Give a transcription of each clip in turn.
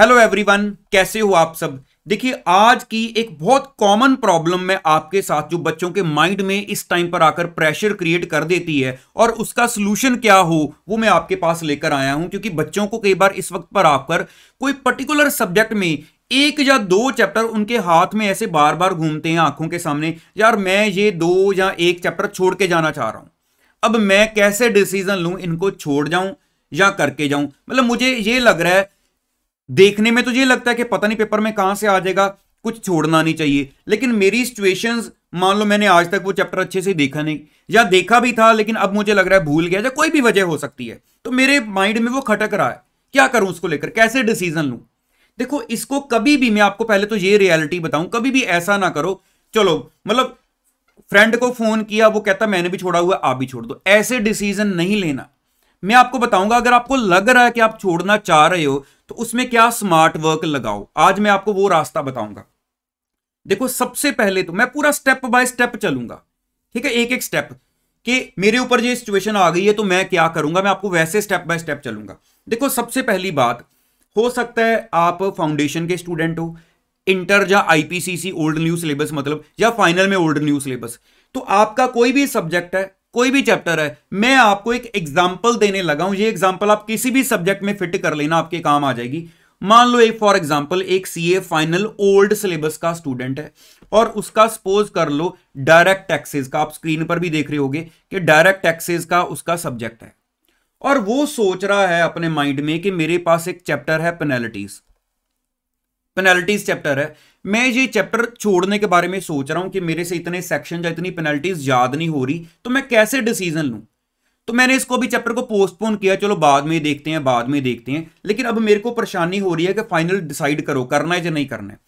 hello everyone कैसे हो आप सब देखिए आज की एक बहुत कॉमन प्रॉब्लम मैं आपके साथ जो बच्चों के माइंड में इस टाइम पर आकर प्रेशर क्रिएट कर देती है और उसका सोल्यूशन क्या हो वो मैं आपके पास लेकर आया हूं क्योंकि बच्चों को कई बार इस वक्त पर आकर कोई पर्टिकुलर सब्जेक्ट में एक या दो चैप्टर उनके हाथ में ऐसे बार बार घूमते हैं आंखों के सामने यार मैं ये दो या एक चैप्टर छोड़ के जाना चाह रहा हूं अब मैं कैसे डिसीजन लूं इनको छोड़ जाऊं या करके जाऊं मतलब मुझे ये लग रहा है देखने में तो ये लगता है कि पता नहीं पेपर में कहां से आ जाएगा कुछ छोड़ना नहीं चाहिए लेकिन मेरी सिचुएशन मान लो मैंने आज तक वो चैप्टर अच्छे से देखा नहीं या देखा भी था लेकिन अब मुझे लग रहा है भूल गया या कोई भी वजह हो सकती है तो मेरे माइंड में वो खटक रहा है क्या करूं उसको लेकर कैसे डिसीजन लूं देखो इसको कभी भी मैं आपको पहले तो ये रियलिटी बताऊं कभी भी ऐसा ना करो चलो मतलब फ्रेंड को फोन किया वो कहता मैंने भी छोड़ा हुआ आप भी छोड़ दो ऐसे डिसीजन नहीं लेना मैं आपको बताऊंगा अगर आपको लग रहा है कि आप छोड़ना चाह रहे हो तो उसमें क्या स्मार्ट वर्क लगाओ आज मैं आपको वो रास्ता बताऊंगा देखो सबसे पहले तो मैं पूरा स्टेप बाय स्टेप चलूंगा ठीक है एक एक स्टेप कि मेरे ऊपर जो सिचुएशन आ गई है तो मैं क्या करूंगा मैं आपको वैसे स्टेप बाय स्टेप चलूंगा देखो सबसे पहली बात हो सकता है आप फाउंडेशन के स्टूडेंट हो इंटर या आईपीसीसी ओल्ड न्यू सिलेबस मतलब या फाइनल में ओल्ड न्यू सिलेबस तो आपका कोई भी सब्जेक्ट है कोई भी चैप्टर है मैं आपको एक एग्जाम्पल देने लगा हूं ये एग्जाम्पल आप किसी भी सब्जेक्ट में फिट कर लेना आपके काम आ जाएगी मान लो एक फॉर एग्जाम्पल एक C A final old syllabus का स्टूडेंट है और उसका सपोज कर लो डायरेक्ट टैक्सेस का आप स्क्रीन पर भी देख रहे होगे कि डायरेक्ट टैक्सेस का उसका सब्जेक्ट है और वो सोच रहा है अपने माइंड में कि मेरे पास एक चैप्टर है पेनल्टीज पेनल्टीज चैप्टर है मैं ये चैप्टर छोड़ने के बारे में सोच रहा हूं कि मेरे से इतने सेक्शन या इतनी पेनल्टीज याद नहीं हो रही तो मैं कैसे डिसीजन लूं तो मैंने इसको भी चैप्टर को पोस्टपोन किया चलो बाद में देखते हैं बाद में देखते हैं लेकिन अब मेरे को परेशानी हो रही है कि फाइनल डिसाइड करो करना है या नहीं करना है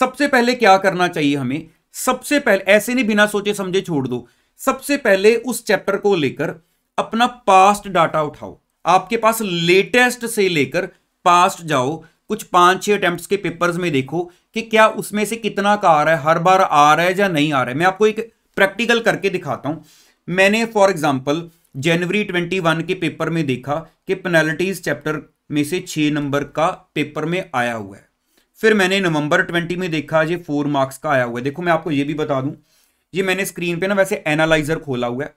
सबसे पहले क्या करना चाहिए हमें सबसे पहले ऐसे नहीं बिना सोचे समझे छोड़ दो सबसे पहले उस चैप्टर को लेकर अपना पास्ट डाटा उठाओ आपके पास लेटेस्ट से लेकर पास्ट जाओ कुछ पाँच छः अटैम्प्ट के पेपर्स में देखो कि क्या उसमें से कितना का आ रहा है हर बार आ रहा है या नहीं आ रहा है मैं आपको एक प्रैक्टिकल करके दिखाता हूँ मैंने फॉर एग्जाम्पल जनवरी ट्वेंटी वन के पेपर में देखा कि पेनाल्टीज चैप्टर में से छः नंबर का पेपर में आया हुआ है फिर मैंने नवंबर ट्वेंटी में देखा ये फोर मार्क्स का आया हुआ है देखो मैं आपको ये भी बता दूं ये मैंने स्क्रीन पे ना वैसे एनालाइजर खोला हुआ है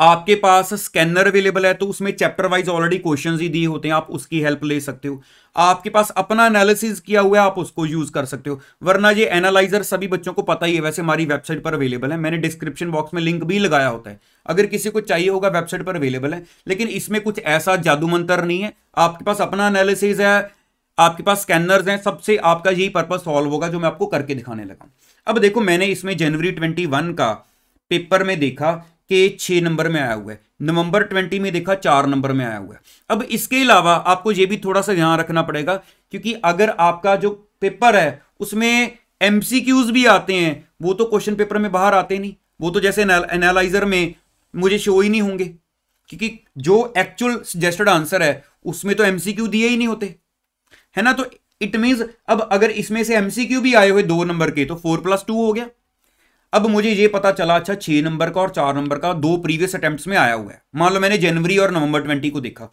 आपके पास स्कैनर अवेलेबल है तो उसमें चैप्टर वाइज ऑलरेडी क्वेश्चंस ही दिए होते हैं आप उसकी हेल्प ले सकते हो आपके पास अपना एनालिसिस किया हुआ है आप उसको यूज कर सकते हो वरना ये एनालाइजर सभी बच्चों को पता ही है वैसे हमारी वेबसाइट पर अवेलेबल है मैंने डिस्क्रिप्शन बॉक्स में लिंक भी लगाया होता है अगर किसी को चाहिए होगा वेबसाइट पर अवेलेबल है लेकिन इसमें कुछ ऐसा जादू मंत्र नहीं है आपके पास अपना एनालिसिस है आपके पास स्कैनर्स हैं सबसे आपका यही पर्पज सॉल्व होगा जो मैं आपको करके दिखाने लगा अब देखो मैंने इसमें जनवरी ट्वेंटी वन का पेपर में देखा कि छः नंबर में आया हुआ है नवंबर ट्वेंटी में देखा चार नंबर में आया हुआ है अब इसके अलावा आपको ये भी थोड़ा सा ध्यान रखना पड़ेगा क्योंकि अगर आपका जो पेपर है उसमें एम भी आते हैं वो तो क्वेश्चन पेपर में बाहर आते नहीं वो तो जैसे एनालाइजर में मुझे शो ही नहीं होंगे क्योंकि जो एक्चुअल सजेस्टेड आंसर है उसमें तो एमसीक्यू दिए ही नहीं होते है ना तो इट मीन्स अब अगर इसमें से एमसीक्यू भी आए हुए दो नंबर के तो फोर प्लस टू हो गया अब मुझे ये पता चला अच्छा छह नंबर का और चार नंबर का दो प्रीवियस अटेम्प्ट में आया हुआ है मान लो मैंने जनवरी और नवंबर ट्वेंटी को देखा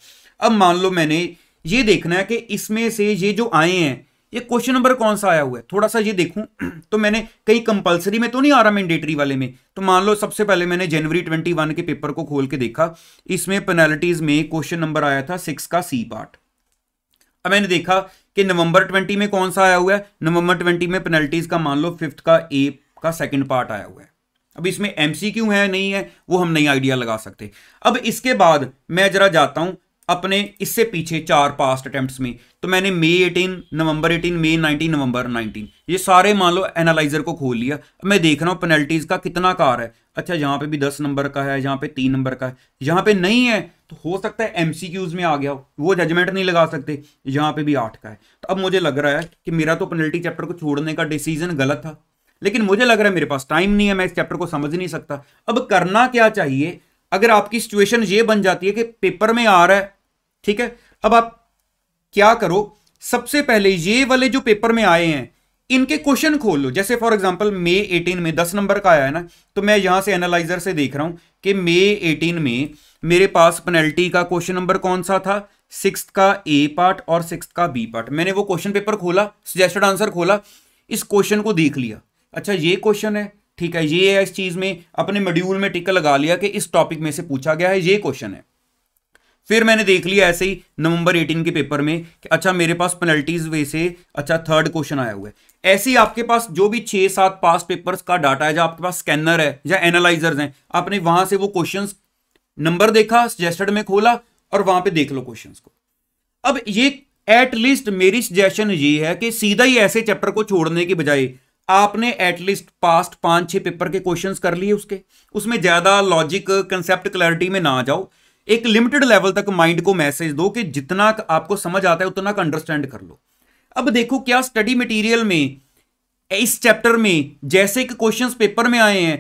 अब मान लो मैंने ये देखना है कि इसमें से ये जो आए हैं ये क्वेश्चन नंबर कौन सा आया हुआ है थोड़ा सा ये देखूं तो मैंने कहीं कंपलसरी में तो नहीं आ रहा मैंडेटरी वाले में तो मान लो सबसे पहले मैंने जनवरी ट्वेंटी वन के पेपर को खोल के देखा इसमें पेनाल्टीज में क्वेश्चन नंबर आया था सिक्स का सी पार्ट अब मैंने देखा कि नवंबर ट्वेंटी में कौन सा आया हुआ है नवंबर ट्वेंटी में पेनल्टीज का मान लो फिफ्थ का ए का सेकंड पार्ट आया हुआ है अब इसमें एम है नहीं है वो हम नई आइडिया लगा सकते अब इसके बाद मैं जरा जाता हूँ अपने इससे पीछे चार पास्ट अटैम्प्ट में तो मैंने मई एटीन नवंबर एटीन मई नाइनटीन नवंबर नाइनटीन ये सारे मान लो एनालाइजर को खोल लिया अब मैं देख रहा हूँ पेनल्टीज का कितना कार है अच्छा यहाँ पे भी दस नंबर का है यहाँ पे तीन नंबर का है यहाँ पे नहीं है तो हो सकता है एमसीक्यूज में आ गया हो वो जजमेंट नहीं लगा सकते यहाँ पे भी आठ का है तो अब मुझे लग रहा है कि मेरा तो पेनल्टी चैप्टर को छोड़ने का डिसीजन गलत था लेकिन मुझे लग रहा है मेरे पास टाइम नहीं है मैं इस चैप्टर को समझ नहीं सकता अब करना क्या चाहिए अगर आपकी सिचुएशन ये बन जाती है कि पेपर में आ रहा है ठीक है अब आप क्या करो सबसे पहले ये वाले जो पेपर में आए हैं इनके क्वेश्चन खोल लो जैसे फॉर एग्जाम्पल मे 18 में 10 नंबर का आया है ना तो मैं यहां से एनालाइजर से देख रहा हूं कि मे 18 में मेरे पास पेनल्टी का क्वेश्चन नंबर कौन सा था सिक्स का ए पार्ट और सिक्स का बी पार्ट मैंने वो क्वेश्चन पेपर खोला सजेस्टेड आंसर खोला इस क्वेश्चन को देख लिया अच्छा ये क्वेश्चन है ठीक है ये है इस चीज में अपने मॉड्यूल में टिक लगा लिया कि इस टॉपिक में से पूछा गया है ये क्वेश्चन है फिर मैंने देख लिया ऐसे ही नवंबर 18 के पेपर में कि अच्छा मेरे पास पेनल्टीज वे से अच्छा थर्ड क्वेश्चन आया हुआ है ऐसे ही आपके पास जो भी छह सात पास पेपर्स का डाटा है या आपके पास स्कैनर है या एनालाइजर्स हैं आपने वहां से वो क्वेश्चन नंबर देखा सजेस्टेड में खोला और वहां पे देख लो क्वेश्चन को अब ये एटलीस्ट मेरी सजेशन ये है कि सीधा ही ऐसे चैप्टर को छोड़ने के बजाय आपने एटलीस्ट पास्ट पांच छह पेपर के क्वेश्चन कर लिए उसके उसमें ज्यादा लॉजिक कंसेप्ट क्लैरिटी में ना जाओ एक लिमिटेड लेवल तक माइंड को मैसेज दो कि जितना आपको समझ आता है उतना का अंडरस्टैंड कर लो अब देखो क्या स्टडी मटेरियल में इस चैप्टर में जैसे कि क्वेश्चंस पेपर में आए हैं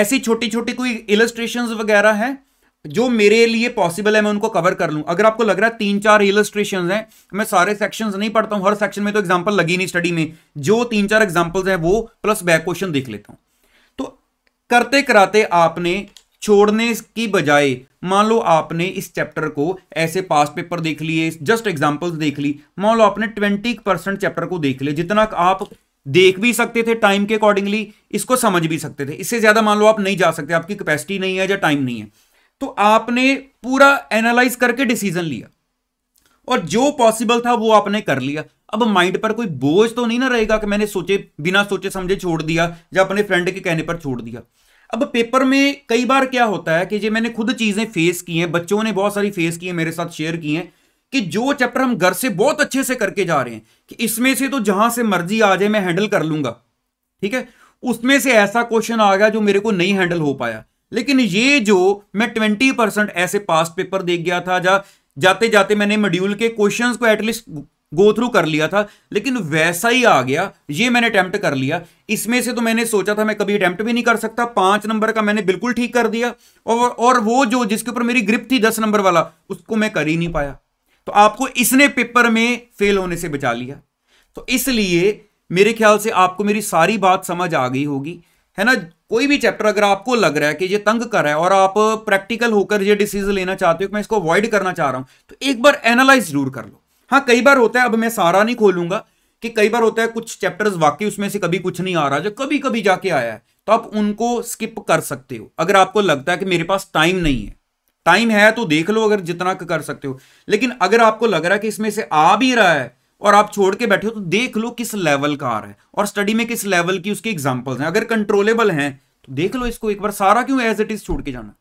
ऐसी छोटी छोटी कोई इलस्ट्रेशन वगैरह हैं जो मेरे लिए पॉसिबल है मैं उनको कवर कर लूं अगर आपको लग रहा है तीन चार इलस्ट्रेशन हैं मैं सारे सेक्शंस नहीं पढ़ता हूं हर सेक्शन में तो एग्जाम्पल लगी नहीं स्टडी में जो तीन चार एग्जांपल्स हैं वो प्लस बैक क्वेश्चन देख लेता हूं तो करते कराते आपने छोड़ने की बजाय मान लो आपने इस चैप्टर को ऐसे पास पेपर देख लिए जस्ट एग्जाम्पल्स देख ली मान लो आपने ट्वेंटी परसेंट चैप्टर को देख लिया जितना आप देख भी सकते थे टाइम के अकॉर्डिंगली इसको समझ भी सकते थे इससे ज्यादा मान लो आप नहीं जा सकते आपकी कैपेसिटी नहीं है या टाइम नहीं है तो आपने पूरा एनालाइज करके डिसीजन लिया और जो पॉसिबल था वो आपने कर लिया अब माइंड पर कोई बोझ तो नहीं ना रहेगा कि मैंने सोचे बिना सोचे समझे छोड़ दिया या अपने फ्रेंड के कहने पर छोड़ दिया अब पेपर में कई बार क्या होता है कि जो मैंने खुद चीज़ें फेस की हैं बच्चों ने बहुत सारी फेस की है मेरे साथ शेयर की हैं कि जो चैप्टर हम घर से बहुत अच्छे से करके जा रहे हैं कि इसमें से तो जहां से मर्जी आ जाए मैं हैंडल कर लूंगा ठीक है उसमें से ऐसा क्वेश्चन आ गया जो मेरे को नहीं हैंडल हो पाया लेकिन ये जो मैं ट्वेंटी परसेंट ऐसे पास्ट पेपर देख गया था जा, जाते जाते मैंने मॉड्यूल के क्वेश्चंस को एटलीस्ट गो थ्रू कर लिया था लेकिन वैसा ही आ गया ये मैंने अटैम्प्ट कर लिया इसमें से तो मैंने सोचा था मैं कभी अटैम्प्ट भी नहीं कर सकता पांच नंबर का मैंने बिल्कुल ठीक कर दिया और और वो जो जिसके ऊपर मेरी ग्रिप थी दस नंबर वाला उसको मैं कर ही नहीं पाया तो आपको इसने पेपर में फेल होने से बचा लिया तो इसलिए मेरे ख्याल से आपको मेरी सारी बात समझ आ गई होगी है ना कोई भी चैप्टर अगर आपको लग रहा है कि ये तंग कर रहा है और आप प्रैक्टिकल होकर ये डिसीजन लेना चाहते हो कि मैं इसको अवॉइड करना चाह रहा हूं तो एक बार एनालाइज जरूर कर लो हाँ कई बार होता है अब मैं सारा नहीं खोलूंगा कि कई बार होता है कुछ चैप्टर्स वाकई उसमें से कभी कुछ नहीं आ रहा जो कभी कभी जाके आया है तो आप उनको स्किप कर सकते हो अगर आपको लगता है कि मेरे पास टाइम नहीं है टाइम है तो देख लो अगर जितना कर सकते हो लेकिन अगर आपको लग रहा है कि इसमें से आ भी रहा है और आप छोड़ के बैठे हो तो देख लो किस लेवल का आ रहा है और स्टडी में किस लेवल की उसके एग्जाम्पल्स हैं अगर कंट्रोलेबल हैं तो देख लो इसको एक बार सारा क्यों एज इट इज छोड़ के जाना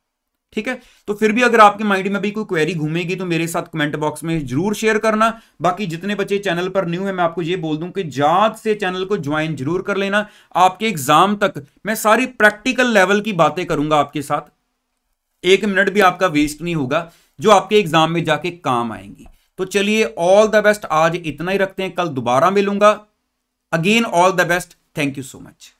ठीक है तो फिर भी अगर आपके माइंड में भी कोई क्वेरी घूमेगी तो मेरे साथ कमेंट बॉक्स में जरूर शेयर करना बाकी जितने बच्चे चैनल पर न्यू है मैं आपको ये बोल दूं कि जात से चैनल को ज्वाइन जरूर कर लेना आपके एग्जाम तक मैं सारी प्रैक्टिकल लेवल की बातें करूंगा आपके साथ एक मिनट भी आपका वेस्ट नहीं होगा जो आपके एग्जाम में जाके काम आएंगी तो चलिए ऑल द बेस्ट आज इतना ही रखते हैं कल दोबारा मिलूंगा again all the best thank you so much